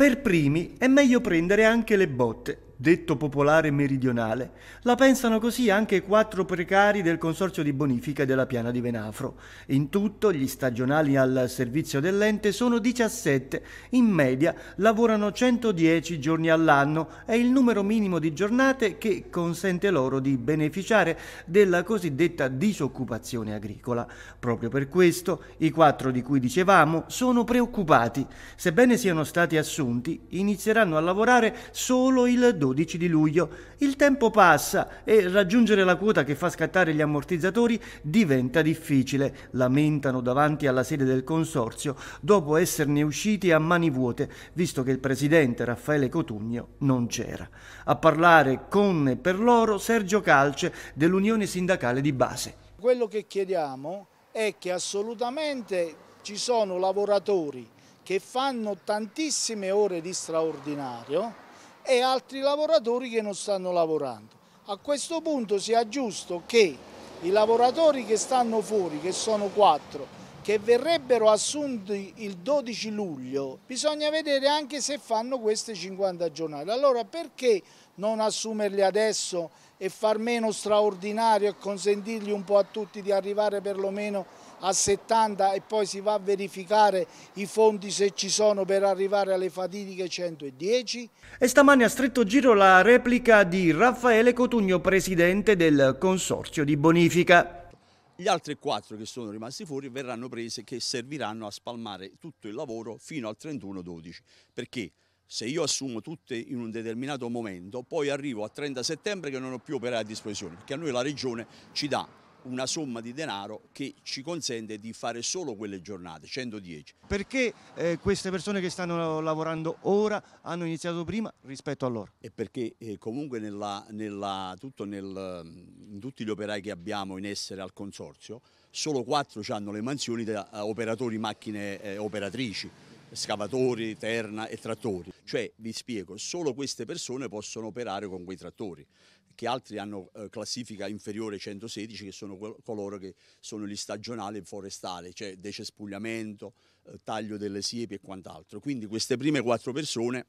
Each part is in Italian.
Per primi è meglio prendere anche le botte detto popolare meridionale, la pensano così anche quattro precari del Consorzio di Bonifica della Piana di Venafro. In tutto gli stagionali al servizio dell'ente sono 17, in media lavorano 110 giorni all'anno, è il numero minimo di giornate che consente loro di beneficiare della cosiddetta disoccupazione agricola. Proprio per questo i quattro di cui dicevamo sono preoccupati. Sebbene siano stati assunti, inizieranno a lavorare solo il 12 12 di luglio, il tempo passa e raggiungere la quota che fa scattare gli ammortizzatori diventa difficile, lamentano davanti alla sede del consorzio dopo esserne usciti a mani vuote, visto che il presidente Raffaele Cotugno non c'era. A parlare con e per loro Sergio Calce dell'Unione Sindacale di Base. Quello che chiediamo è che assolutamente ci sono lavoratori che fanno tantissime ore di straordinario e altri lavoratori che non stanno lavorando. A questo punto sia giusto che i lavoratori che stanno fuori, che sono quattro, che verrebbero assunti il 12 luglio, bisogna vedere anche se fanno queste 50 giornate. Allora perché non assumerli adesso e far meno straordinario e consentirgli un po' a tutti di arrivare perlomeno a 70 e poi si va a verificare i fondi se ci sono per arrivare alle fatidiche 110. E stamani a stretto giro la replica di Raffaele Cotugno, presidente del Consorzio di Bonifica. Gli altri quattro che sono rimasti fuori verranno prese che serviranno a spalmare tutto il lavoro fino al 31-12 perché se io assumo tutte in un determinato momento poi arrivo a 30 settembre che non ho più operai a disposizione perché a noi la regione ci dà una somma di denaro che ci consente di fare solo quelle giornate, 110. Perché eh, queste persone che stanno lavorando ora hanno iniziato prima rispetto a loro? E perché eh, comunque nella, nella, nel, in tutti gli operai che abbiamo in essere al consorzio, solo quattro hanno le mansioni da eh, operatori macchine eh, operatrici scavatori, terna e trattori. Cioè, vi spiego, solo queste persone possono operare con quei trattori che altri hanno eh, classifica inferiore 116 che sono coloro che sono gli stagionali e forestali, cioè decespugliamento, eh, taglio delle siepi e quant'altro. Quindi queste prime quattro persone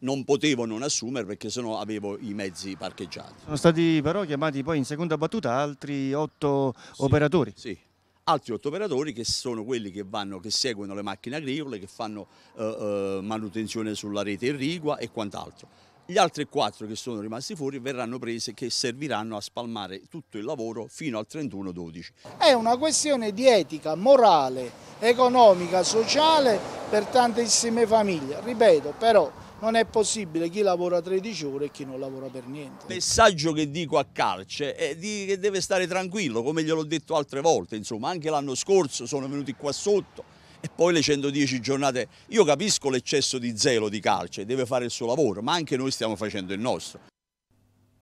non potevo non assumere perché sennò avevo i mezzi parcheggiati. Sono stati però chiamati poi in seconda battuta altri otto sì, operatori. Sì, altri otto operatori che sono quelli che, vanno, che seguono le macchine agricole, che fanno eh, eh manutenzione sulla rete irrigua e quant'altro gli altri quattro che sono rimasti fuori verranno prese che serviranno a spalmare tutto il lavoro fino al 31-12. È una questione di etica, morale, economica, sociale per tantissime famiglie. Ripeto, però non è possibile chi lavora 13 ore e chi non lavora per niente. Il messaggio che dico a Calce è di, che deve stare tranquillo, come gliel'ho detto altre volte, insomma, anche l'anno scorso sono venuti qua sotto e poi le 110 giornate. Io capisco l'eccesso di zelo di calcio, deve fare il suo lavoro, ma anche noi stiamo facendo il nostro.